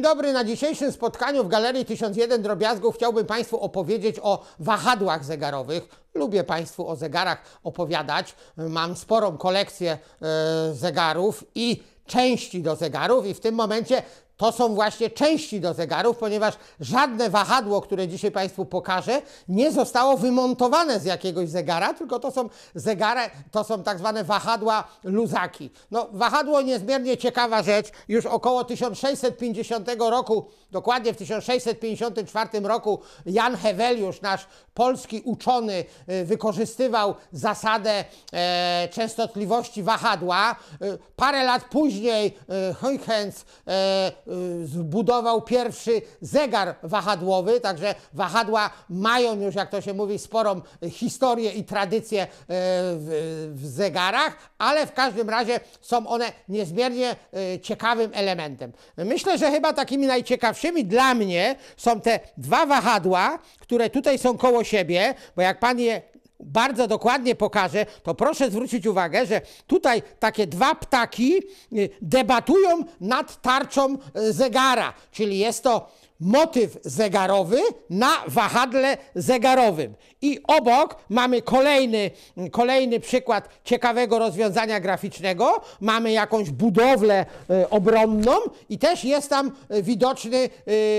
Dzień dobry. Na dzisiejszym spotkaniu w Galerii 1001 Drobiazgów chciałbym Państwu opowiedzieć o wahadłach zegarowych. Lubię Państwu o zegarach opowiadać. Mam sporą kolekcję e, zegarów i części do zegarów i w tym momencie to są właśnie części do zegarów, ponieważ żadne wahadło, które dzisiaj Państwu pokażę, nie zostało wymontowane z jakiegoś zegara, tylko to są zegary, to są tak zwane wahadła luzaki. No, wahadło niezmiernie ciekawa rzecz. Już około 1650 roku, dokładnie w 1654 roku, Jan Heweliusz, nasz polski uczony, y, wykorzystywał zasadę e, częstotliwości wahadła. Y, parę lat później e, Huygens e, Y, zbudował pierwszy zegar wahadłowy, także wahadła mają już, jak to się mówi, sporą historię i tradycję y, w, w zegarach, ale w każdym razie są one niezmiernie y, ciekawym elementem. Myślę, że chyba takimi najciekawszymi dla mnie są te dwa wahadła, które tutaj są koło siebie, bo jak pan je bardzo dokładnie pokażę, to proszę zwrócić uwagę, że tutaj takie dwa ptaki y, debatują nad tarczą y, zegara, czyli jest to motyw zegarowy na wahadle zegarowym. I obok mamy kolejny, kolejny przykład ciekawego rozwiązania graficznego. Mamy jakąś budowlę e, obronną i też jest tam e, widoczny,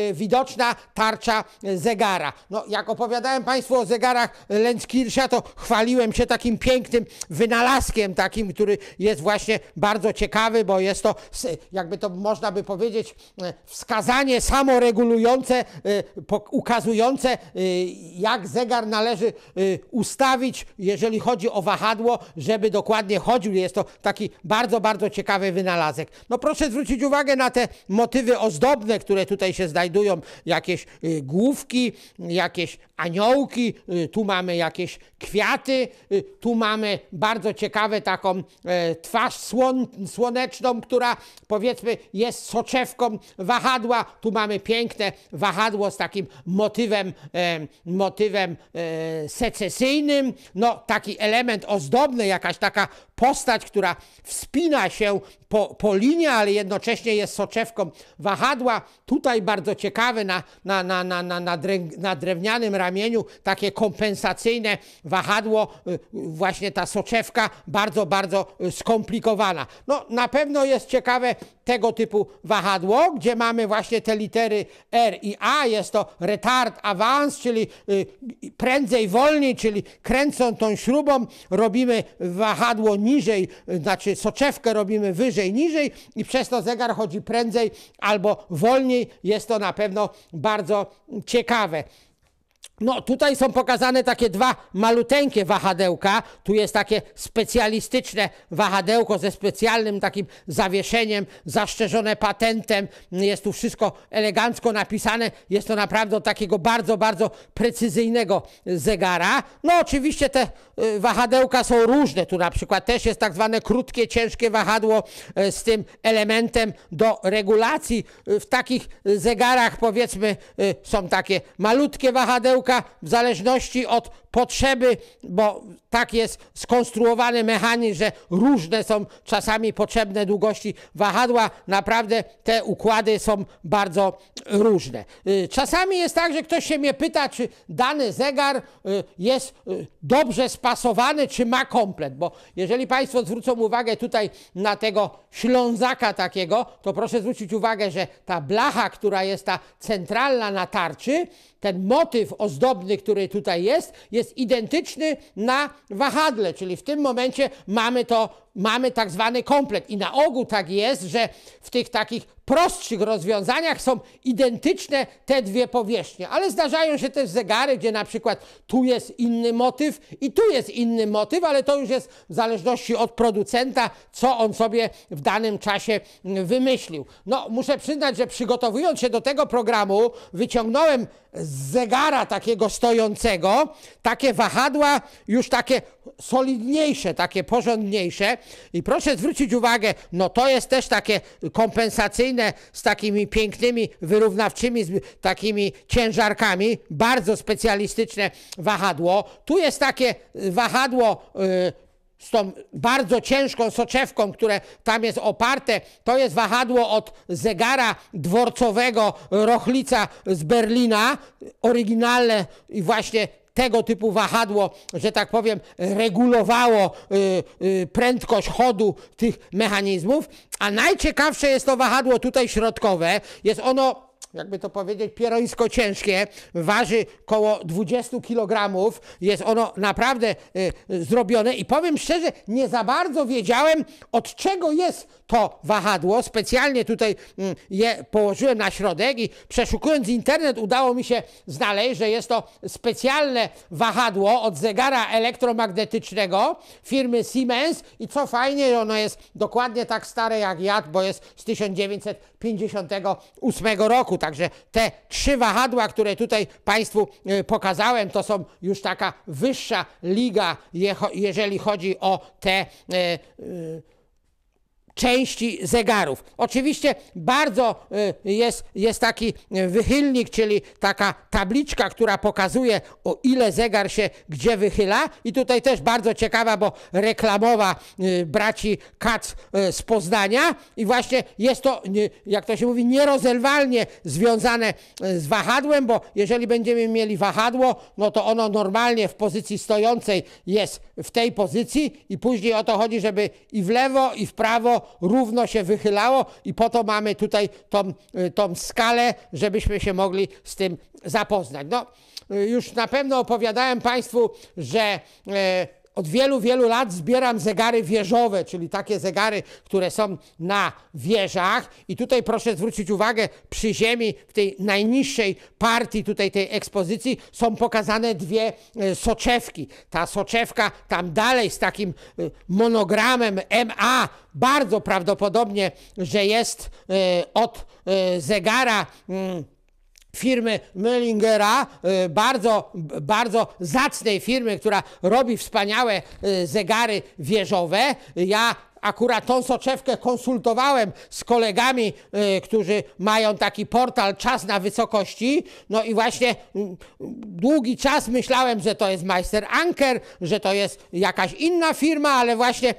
e, widoczna tarcza zegara. No, jak opowiadałem Państwu o zegarach Lenskirsza, to chwaliłem się takim pięknym wynalazkiem, takim, który jest właśnie bardzo ciekawy, bo jest to, jakby to można by powiedzieć, wskazanie samoregulacji regulujące, ukazujące, y, y, jak zegar należy y, ustawić, jeżeli chodzi o wahadło, żeby dokładnie chodził. Jest to taki bardzo, bardzo ciekawy wynalazek. No proszę zwrócić uwagę na te motywy ozdobne, które tutaj się znajdują. Jakieś główki, jakieś aniołki, tu mamy jakieś kwiaty, tu mamy bardzo ciekawe taką e, twarz słoneczną, która powiedzmy jest soczewką wahadła. Tu mamy piękne wahadło z takim motywem, e, motywem e, secesyjnym. No, taki element ozdobny, jakaś taka postać, która wspina się po, po linii, ale jednocześnie jest soczewką wahadła. Tutaj bardzo ciekawe na, na, na, na, na, na, dre, na drewnianym ramieniu takie kompensacyjne wahadło, y, właśnie ta soczewka bardzo, bardzo y, skomplikowana. No, na pewno jest ciekawe tego typu wahadło, gdzie mamy właśnie te litery R i A jest to retard avance, czyli y, prędzej, wolniej, czyli kręcą tą śrubą, robimy wahadło niżej, y, znaczy soczewkę robimy wyżej, niżej i przez to zegar chodzi prędzej albo wolniej. Jest to na pewno bardzo ciekawe. No tutaj są pokazane takie dwa maluteńkie wahadełka. Tu jest takie specjalistyczne wahadełko ze specjalnym takim zawieszeniem, zaszczerzone patentem. Jest tu wszystko elegancko napisane. Jest to naprawdę takiego bardzo, bardzo precyzyjnego zegara. No oczywiście te y, wahadełka są różne. Tu na przykład też jest tak zwane krótkie, ciężkie wahadło y, z tym elementem do regulacji. Y, w takich zegarach powiedzmy są takie malutkie wahadełka, w zależności od potrzeby, bo tak jest skonstruowany mechanizm, że różne są czasami potrzebne długości wahadła. Naprawdę te układy są bardzo różne. Y, czasami jest tak, że ktoś się mnie pyta, czy dany zegar y, jest y, dobrze spasowany, czy ma komplet, bo jeżeli Państwo zwrócą uwagę tutaj na tego ślązaka takiego, to proszę zwrócić uwagę, że ta blacha, która jest ta centralna na tarczy, ten motyw ozdobny, który tutaj jest, jest jest identyczny na wahadle, czyli w tym momencie mamy to mamy tak zwany komplet. I na ogół tak jest, że w tych takich prostszych rozwiązaniach są identyczne te dwie powierzchnie, ale zdarzają się też zegary, gdzie na przykład tu jest inny motyw i tu jest inny motyw, ale to już jest w zależności od producenta, co on sobie w danym czasie wymyślił. No, muszę przyznać, że przygotowując się do tego programu, wyciągnąłem z zegara takiego stojącego takie wahadła, już takie solidniejsze, takie porządniejsze. I proszę zwrócić uwagę, no to jest też takie kompensacyjne z takimi pięknymi, wyrównawczymi, z takimi ciężarkami. Bardzo specjalistyczne wahadło. Tu jest takie wahadło. Yy, z tą bardzo ciężką soczewką, które tam jest oparte, to jest wahadło od zegara dworcowego Rochlica z Berlina, oryginalne i właśnie tego typu wahadło, że tak powiem, regulowało y, y, prędkość chodu tych mechanizmów, a najciekawsze jest to wahadło tutaj środkowe. Jest ono jakby to powiedzieć, pierońsko ciężkie, waży koło 20 kg, jest ono naprawdę y, zrobione i powiem szczerze, nie za bardzo wiedziałem, od czego jest to wahadło. Specjalnie tutaj y, je położyłem na środek i przeszukując internet udało mi się znaleźć, że jest to specjalne wahadło od zegara elektromagnetycznego firmy Siemens i co fajnie, ono jest dokładnie tak stare jak ja, bo jest z 1958 roku. Także te trzy wahadła, które tutaj Państwu y, pokazałem, to są już taka wyższa liga, jeżeli chodzi o te y, y, części zegarów. Oczywiście bardzo y, jest, jest taki y, wychylnik, czyli taka tabliczka, która pokazuje o ile zegar się gdzie wychyla i tutaj też bardzo ciekawa, bo reklamowa y, braci Katz z Poznania i właśnie jest to, jak to się mówi, nierozerwalnie związane z wahadłem, bo jeżeli będziemy mieli wahadło, no to ono normalnie w pozycji stojącej jest w tej pozycji i później o to chodzi, żeby i w lewo i w prawo równo, się wychylało i po to mamy tutaj tą, y, tą skalę, żebyśmy się mogli z tym zapoznać. No, y, już na pewno opowiadałem Państwu, że e, od wielu, wielu lat zbieram zegary wieżowe, czyli takie zegary, które są na wieżach. I tutaj proszę zwrócić uwagę, przy ziemi, w tej najniższej partii tutaj tej ekspozycji są pokazane dwie e, soczewki. Ta soczewka tam dalej z takim e, monogramem MA, bardzo prawdopodobnie, że jest e, od zegara mm, firmy Mellingera, y, bardzo, bardzo zacnej firmy, która robi wspaniałe y, zegary wieżowe. Ja akurat tą soczewkę konsultowałem z kolegami, y, którzy mają taki portal Czas na Wysokości. No i właśnie długi czas myślałem, że to jest Meister Anker, że to jest jakaś inna firma, ale właśnie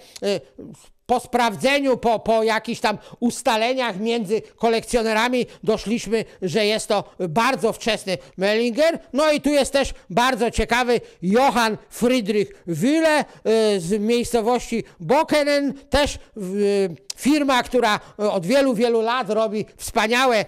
po sprawdzeniu, po, po jakichś tam ustaleniach między kolekcjonerami doszliśmy, że jest to bardzo wczesny Mellinger. No i tu jest też bardzo ciekawy Johann Friedrich Wille y, z miejscowości Bokenen, też w, y, Firma, która e, od wielu, wielu lat robi wspaniałe e,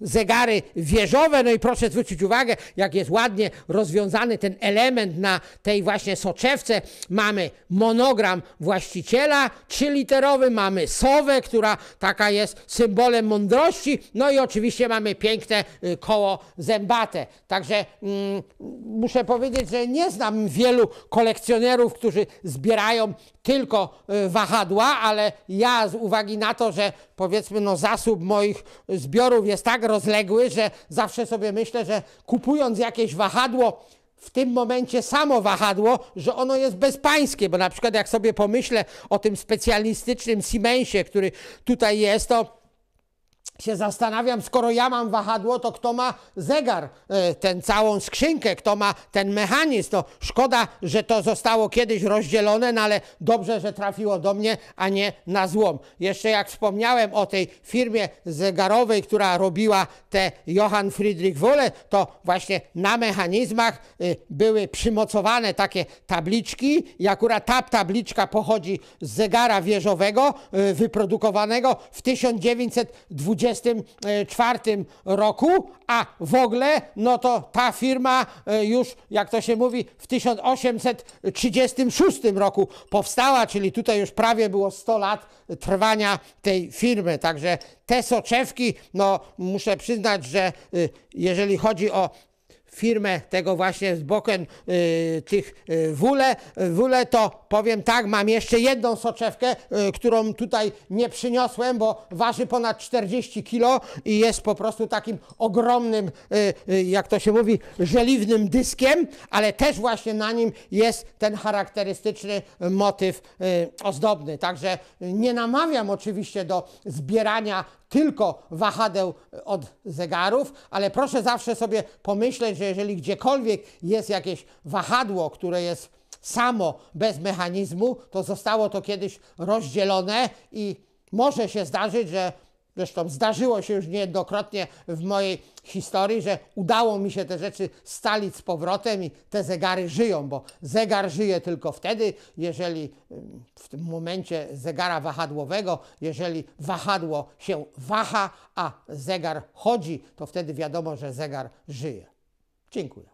zegary wieżowe. No i proszę zwrócić uwagę, jak jest ładnie rozwiązany ten element na tej właśnie soczewce. Mamy monogram właściciela trzyliterowy, mamy sowę, która taka jest symbolem mądrości. No i oczywiście mamy piękne e, koło zębate. Także mm, muszę powiedzieć, że nie znam wielu kolekcjonerów, którzy zbierają tylko wahadła, ale ja z uwagi uwagi na to, że powiedzmy no zasób moich zbiorów jest tak rozległy, że zawsze sobie myślę, że kupując jakieś wahadło, w tym momencie samo wahadło, że ono jest bezpańskie, bo na przykład jak sobie pomyślę o tym specjalistycznym Siemensie, który tutaj jest, to się zastanawiam, skoro ja mam wahadło, to kto ma zegar, e, ten całą skrzynkę, kto ma ten mechanizm. To szkoda, że to zostało kiedyś rozdzielone, no ale dobrze, że trafiło do mnie, a nie na złom. Jeszcze jak wspomniałem o tej firmie zegarowej, która robiła te Johann Friedrich Wolle, to właśnie na mechanizmach e, były przymocowane takie tabliczki i akurat ta tabliczka pochodzi z zegara wieżowego e, wyprodukowanego w 1920 1944 e, roku, a w ogóle no to ta firma e, już, jak to się mówi, w 1836 roku powstała, czyli tutaj już prawie było 100 lat trwania tej firmy. Także te soczewki, no muszę przyznać, że y, jeżeli chodzi o firmę tego właśnie z boken y, tych y, wule, wule, to powiem tak, mam jeszcze jedną soczewkę, y, którą tutaj nie przyniosłem, bo waży ponad 40 kg i jest po prostu takim ogromnym, y, y, jak to się mówi, żeliwnym dyskiem, ale też właśnie na nim jest ten charakterystyczny motyw y, ozdobny. Także nie namawiam oczywiście do zbierania tylko wahadeł e, od zegarów, ale proszę zawsze sobie pomyśleć, że jeżeli gdziekolwiek jest jakieś wahadło, które jest samo bez mechanizmu, to zostało to kiedyś rozdzielone i może się zdarzyć, że Zresztą zdarzyło się już niejednokrotnie w mojej historii, że udało mi się te rzeczy stalić z powrotem i te zegary żyją, bo zegar żyje tylko wtedy, jeżeli w tym momencie zegara wahadłowego, jeżeli wahadło się waha, a zegar chodzi, to wtedy wiadomo, że zegar żyje. Dziękuję.